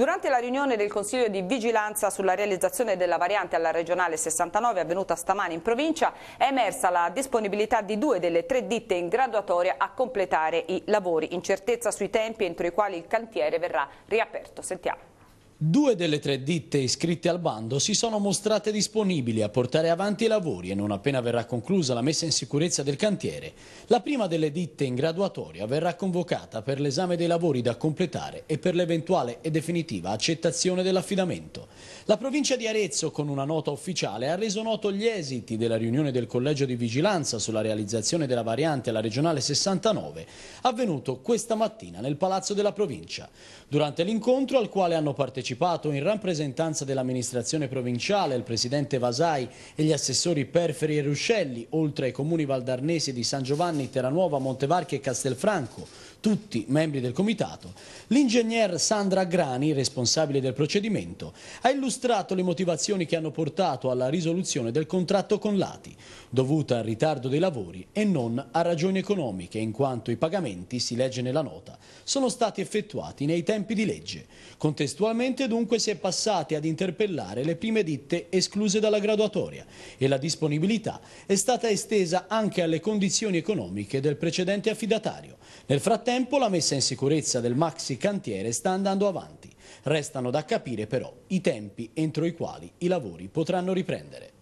Durante la riunione del Consiglio di Vigilanza sulla realizzazione della variante alla regionale 69 avvenuta stamani in provincia è emersa la disponibilità di due delle tre ditte in graduatoria a completare i lavori. Incertezza sui tempi entro i quali il cantiere verrà riaperto. Sentiamo. Due delle tre ditte iscritte al bando si sono mostrate disponibili a portare avanti i lavori e non appena verrà conclusa la messa in sicurezza del cantiere, la prima delle ditte in graduatoria verrà convocata per l'esame dei lavori da completare e per l'eventuale e definitiva accettazione dell'affidamento. La provincia di Arezzo, con una nota ufficiale, ha reso noto gli esiti della riunione del Collegio di Vigilanza sulla realizzazione della variante alla regionale 69, avvenuto questa mattina nel Palazzo della Provincia. Durante l'incontro al quale hanno partecipato partecipato in rappresentanza dell'amministrazione provinciale, il presidente Vasai e gli assessori Perferi e Ruscelli, oltre ai comuni valdarnesi di San Giovanni, Terranuova, Montevarchi e Castelfranco, tutti membri del comitato, l'ingegner Sandra Grani, responsabile del procedimento, ha illustrato le motivazioni che hanno portato alla risoluzione del contratto con l'ATI, dovuta al ritardo dei lavori e non a ragioni economiche, in quanto i pagamenti, si legge nella nota, sono stati effettuati nei tempi di legge. Contestualmente Finalmente dunque si è passati ad interpellare le prime ditte escluse dalla graduatoria e la disponibilità è stata estesa anche alle condizioni economiche del precedente affidatario. Nel frattempo la messa in sicurezza del maxi cantiere sta andando avanti. Restano da capire però i tempi entro i quali i lavori potranno riprendere.